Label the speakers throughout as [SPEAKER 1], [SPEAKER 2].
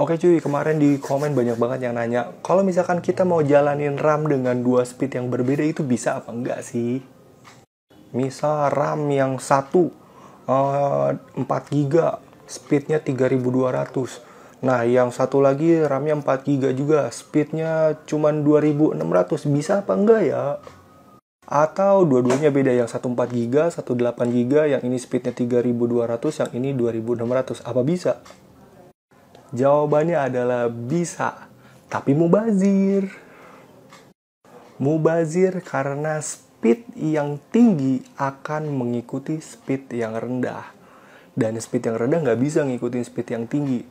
[SPEAKER 1] Oke cuy, kemarin di komen banyak banget yang nanya, kalau misalkan kita mau jalanin RAM dengan dua speed yang berbeda itu bisa apa enggak sih? Misal RAM yang satu uh, 4 GB, speednya 3200. Nah, yang satu lagi RAM-nya 4 GB juga, speednya cuma 2600. Bisa apa enggak ya? Atau dua-duanya beda, yang satu 4 GB, satu 8 GB, yang ini speednya 3200, yang ini 2600. Apa bisa? Jawabannya adalah bisa, tapi mubazir. Mubazir karena speed yang tinggi akan mengikuti speed yang rendah. Dan speed yang rendah nggak bisa mengikuti speed yang tinggi.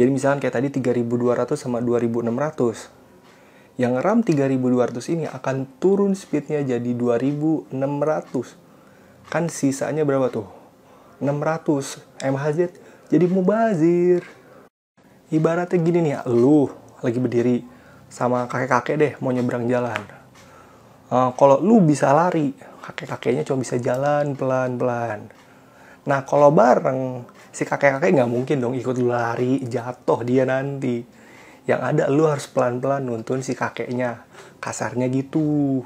[SPEAKER 1] Jadi misalkan kayak tadi 3200 sama 2600. Yang RAM 3200 ini akan turun speednya jadi 2600. Kan sisanya berapa tuh? 600 MHz jadi mubazir ibaratnya gini nih ya, lu lagi berdiri sama kakek-kakek deh mau nyebrang jalan. Uh, kalau lu bisa lari, kakek-kakeknya cuma bisa jalan pelan-pelan. Nah kalau bareng, si kakek-kakek nggak mungkin dong ikut lu lari, jatuh dia nanti. Yang ada lu harus pelan-pelan nuntun si kakeknya, kasarnya gitu.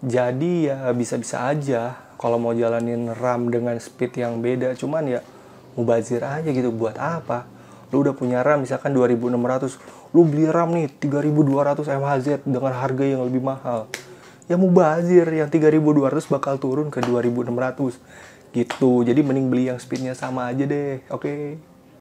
[SPEAKER 1] Jadi ya bisa-bisa aja kalau mau jalanin ram dengan speed yang beda, cuman ya mubazir aja gitu buat apa lu udah punya RAM misalkan 2600 lu beli RAM nih 3200 MHz dengan harga yang lebih mahal ya mubazir yang 3200 bakal turun ke 2600 gitu jadi mending beli yang speednya sama aja deh oke okay.